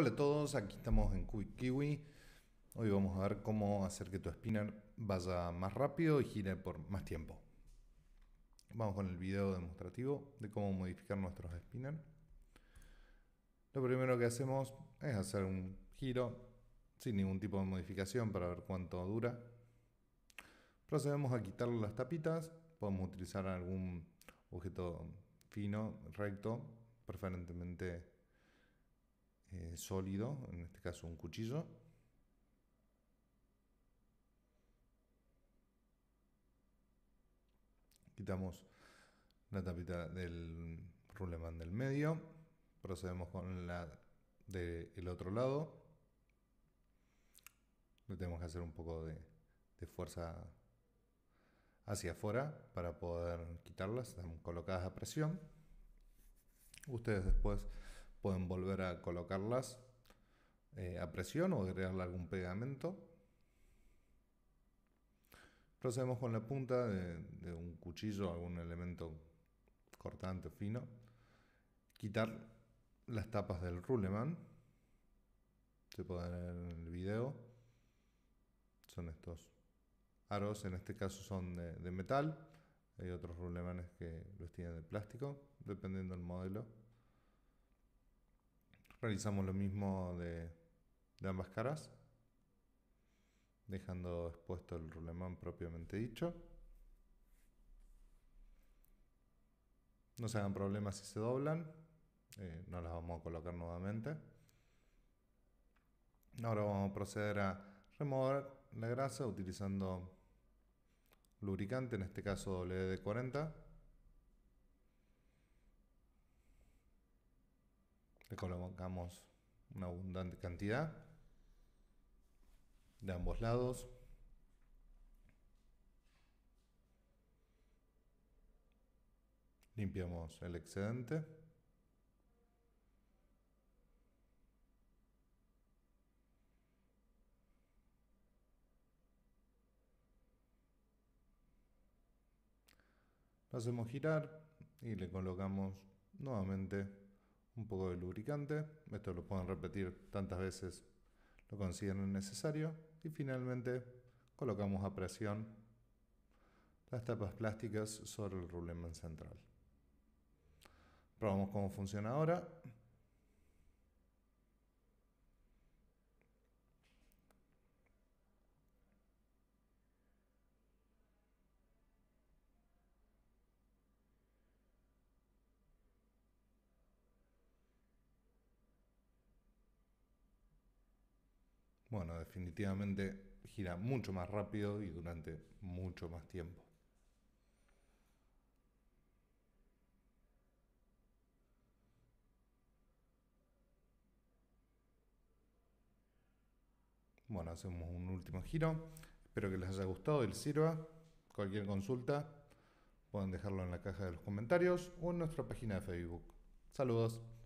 Hola a todos, aquí estamos en Quick Kiwi. Hoy vamos a ver cómo hacer que tu spinner vaya más rápido y gire por más tiempo. Vamos con el video demostrativo de cómo modificar nuestros spinners. Lo primero que hacemos es hacer un giro sin ningún tipo de modificación para ver cuánto dura. Procedemos a quitarle las tapitas. Podemos utilizar algún objeto fino, recto, preferentemente eh, sólido, en este caso un cuchillo. Quitamos la tapita del rulemán del medio. Procedemos con la del otro lado. Le tenemos que hacer un poco de, de fuerza hacia afuera para poder quitarlas. Están colocadas a presión. Ustedes después Pueden volver a colocarlas eh, a presión o agregarle algún pegamento. Procedemos con la punta de, un cuchillo, algún elemento cortante fino. Quitar las tapas del ruleman. Se pueden ver en el video. Son estos aros, en este caso son de, de metal. Hay otros rulemanes que los tienen de plástico, dependiendo del modelo realizamos lo mismo de, ambas caras, dejando expuesto el rolemán propiamente dicho. No se hagan problemas si se doblan, eh, no las vamos a colocar nuevamente. Ahora vamos a proceder a remover la grasa utilizando lubricante, en este caso WD-40. Le colocamos una abundante cantidad de ambos lados. Limpiamos el excedente. Lo hacemos girar y le colocamos nuevamente un poco de lubricante, esto lo pueden repetir tantas veces lo consideren necesario y finalmente colocamos a presión las tapas plásticas sobre el rulemen central. Probamos cómo funciona ahora. Bueno, definitivamente gira mucho más rápido y durante mucho más tiempo. Bueno, hacemos un último giro. Espero que les haya gustado y les sirva. Cualquier consulta pueden dejarlo en la caja de los comentarios o en nuestra página de Facebook. Saludos.